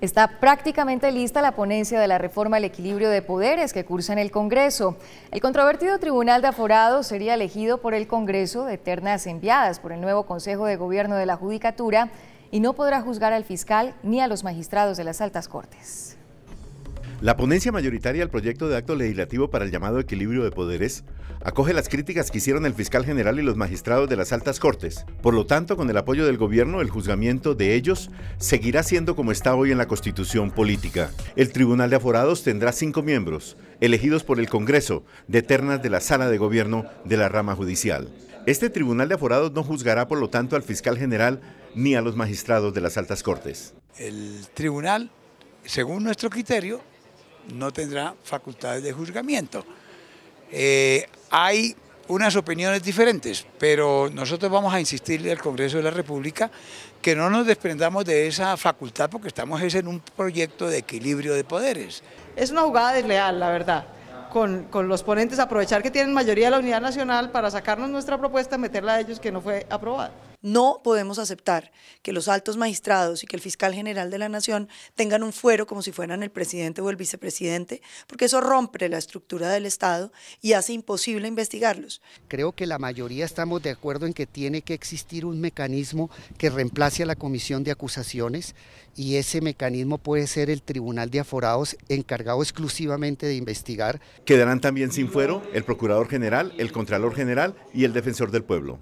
Está prácticamente lista la ponencia de la reforma al equilibrio de poderes que cursa en el Congreso. El controvertido Tribunal de Aforados sería elegido por el Congreso de ternas enviadas por el nuevo Consejo de Gobierno de la Judicatura y no podrá juzgar al fiscal ni a los magistrados de las altas cortes. La ponencia mayoritaria al proyecto de acto legislativo para el llamado equilibrio de poderes acoge las críticas que hicieron el fiscal general y los magistrados de las altas cortes. Por lo tanto, con el apoyo del gobierno, el juzgamiento de ellos seguirá siendo como está hoy en la constitución política. El Tribunal de Aforados tendrá cinco miembros, elegidos por el Congreso, de ternas de la sala de gobierno de la rama judicial. Este Tribunal de Aforados no juzgará, por lo tanto, al fiscal general ni a los magistrados de las altas cortes. El tribunal, según nuestro criterio, no tendrá facultades de juzgamiento. Eh, hay unas opiniones diferentes, pero nosotros vamos a insistirle al Congreso de la República que no nos desprendamos de esa facultad porque estamos en un proyecto de equilibrio de poderes. Es una jugada desleal, la verdad. Con, con, los ponentes, aprovechar que tienen mayoría de la unidad nacional para sacarnos nuestra propuesta y meterla a ellos que no fue aprobada. No podemos aceptar que los altos magistrados y que el fiscal general de la nación tengan un fuero como si fueran el presidente o el vicepresidente, porque eso rompe la estructura del Estado y hace imposible investigarlos. Creo que la mayoría estamos de acuerdo en que tiene que existir un mecanismo que reemplace a la comisión de acusaciones y ese mecanismo puede ser el Tribunal de Aforados encargado exclusivamente de investigar. Quedarán también sin fuero el Procurador General, el Contralor General y el Defensor del Pueblo.